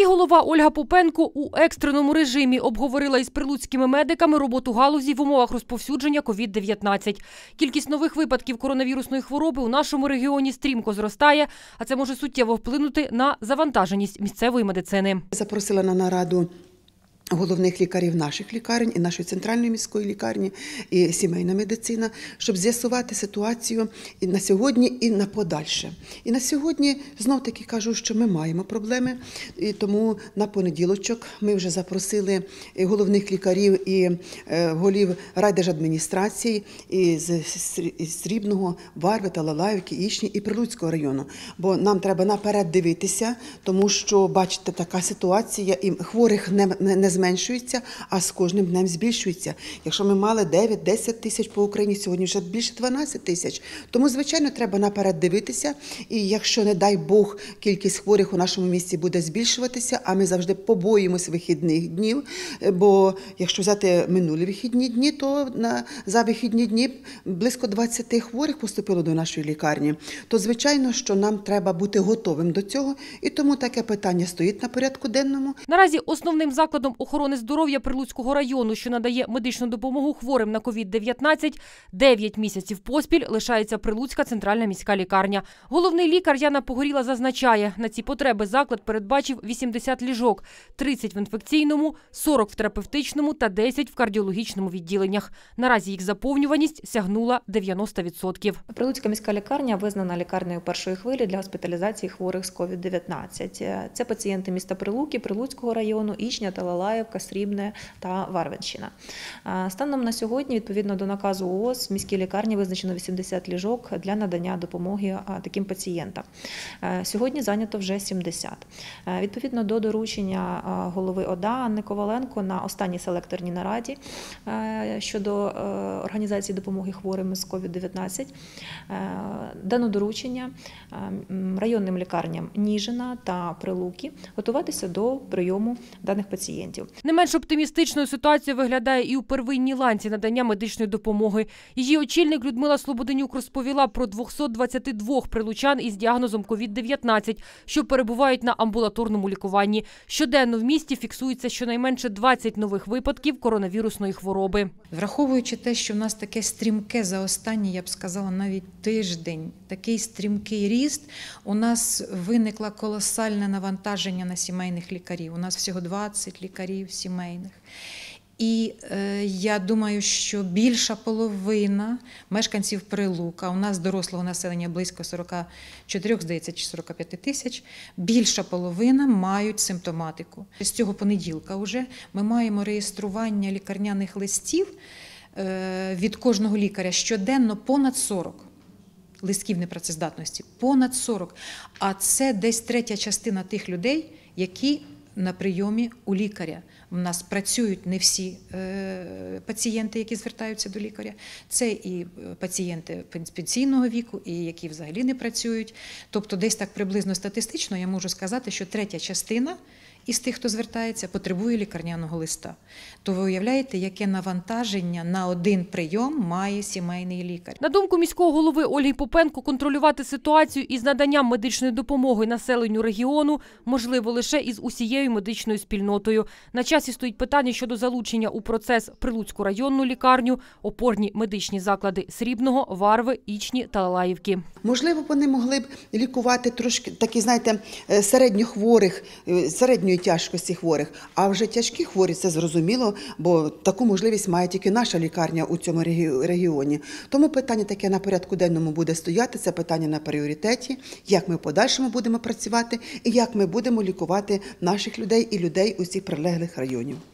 Які голова Ольга Попенко у екстреному режимі обговорила із прилуцькими медиками роботу галузі в умовах розповсюдження COVID-19. Кількість нових випадків коронавірусної хвороби у нашому регіоні стрімко зростає, а це може суттєво вплинути на завантаженість місцевої медицини. Запросила на нараду Головних лікарів наших лікарень і нашої центральної міської лікарні і сімейна медицина, щоб з'ясувати ситуацію і на сьогодні, і на подальше. І на сьогодні знов таки кажу, що ми маємо проблеми, і тому на понеділочок ми вже запросили головних лікарів і е, голів райдержадміністрації із Срібного, Варви та Лалаївки, Ішні і Прилуцького району. Бо нам треба наперед дивитися, тому що бачите, така ситуація і хворих не не зменшується, а з кожним днем збільшується. Якщо ми мали 9-10 тисяч по Україні, сьогодні вже більше 12 тисяч. Тому, звичайно, треба наперед дивитися. І якщо, не дай Бог, кількість хворих у нашому місті буде збільшуватися, а ми завжди побоїмось вихідних днів. Е, бо якщо взяти минулі вихідні дні, то на за вихідні дні близько 20 хворих поступило до нашої лікарні. То звичайно, що нам треба бути готовим до цього, і тому таке питання стоїть на порядку денному. Наразі основним закладом охорони охорони здоров'я Прилуцького району, що надає медичну допомогу хворим на COVID-19, 9 місяців поспіль лишається Прилуцька центральна міська лікарня. Головний лікар Яна Погоріла зазначає, на ці потреби заклад передбачив 80 ліжок, 30 в інфекційному, 40 в терапевтичному та 10 в кардіологічному відділеннях. Наразі їх заповнюваність сягнула 90%. Прилуцька міська лікарня визнана лікарнею першої хвилі для госпіталізації хворих з COVID-19. Це пацієнти міста Прилуки, Прилуцького району, Ічня та Лалая. Миколаївка, Срібне та Варвенщина. Станом на сьогодні, відповідно до наказу ООС, в міській лікарні визначено 80 ліжок для надання допомоги таким пацієнтам. Сьогодні зайнято вже 70. Відповідно до доручення голови ОДА Анни Коваленко на останній селекторній нараді щодо е, організації допомоги хворим з COVID-19 дано доручення районним лікарням Ніжина та Прилуки готуватися до прийому даних пацієнтів. Не менш оптимістичною ситуацією виглядає і у первинній ланці надання медичної допомоги. Її очільник Людмила Слободенюк розповіла про 222 прилучан із діагнозом COVID-19, що перебувають на амбулаторному лікуванні. Щоденно в місті фіксується щонайменше 20 нових випадків коронавірусної хвороби. Враховуючи те, що в нас таке стрімке за останні, я б сказала, навіть тиждень, такий стрімкий ріст, у нас виникло колосальне навантаження на сімейних лікарів. У нас всього 20 лікарів лікарів сімейних. І е, я думаю, що більша половина мешканців прилука у нас дорослого населення близько 44, здається, чи 45 тисяч. Більша половина мають симптоматику. З цього понеділка вже ми маємо реєстрування лікарняних листів е, від кожного лікаря щоденно понад 40 листків непрацездатності. Понад 40. А це десь третя частина тих людей, які на прийомі у лікаря. У нас працюють не всі е, пацієнти, які звертаються до лікаря. Це і е, пацієнти пенсійного віку, і які взагалі не працюють. Тобто, десь так приблизно статистично я можу сказати, що третя частина із тих, хто звертається, потребує лікарняного листа. То ви уявляєте, яке навантаження на один прийом має сімейний лікар. На думку міського голови Олії Попенко, контролювати ситуацію із наданням медичної допомоги населенню регіону можливо лише із усією медичною спільнотою. На часі стоїть питання щодо залучення у процес Прилуцьку районну лікарню, опорні медичні заклади Срібного, Варви, Ічні та Лалаївки. Можливо, вони могли б лікувати трошки такі, знаєте, е, середньохворих, е, середньо ступеню тяжкості хворих. А вже тяжкі хворі це зрозуміло, бо таку можливість має тільки наша лікарня у цьому регіоні. Тому питання таке на порядку денному буде стояти. Це питання на пріоритеті, як ми в подальшому будемо працювати і як ми будемо лікувати наших людей і людей усіх прилеглих районів.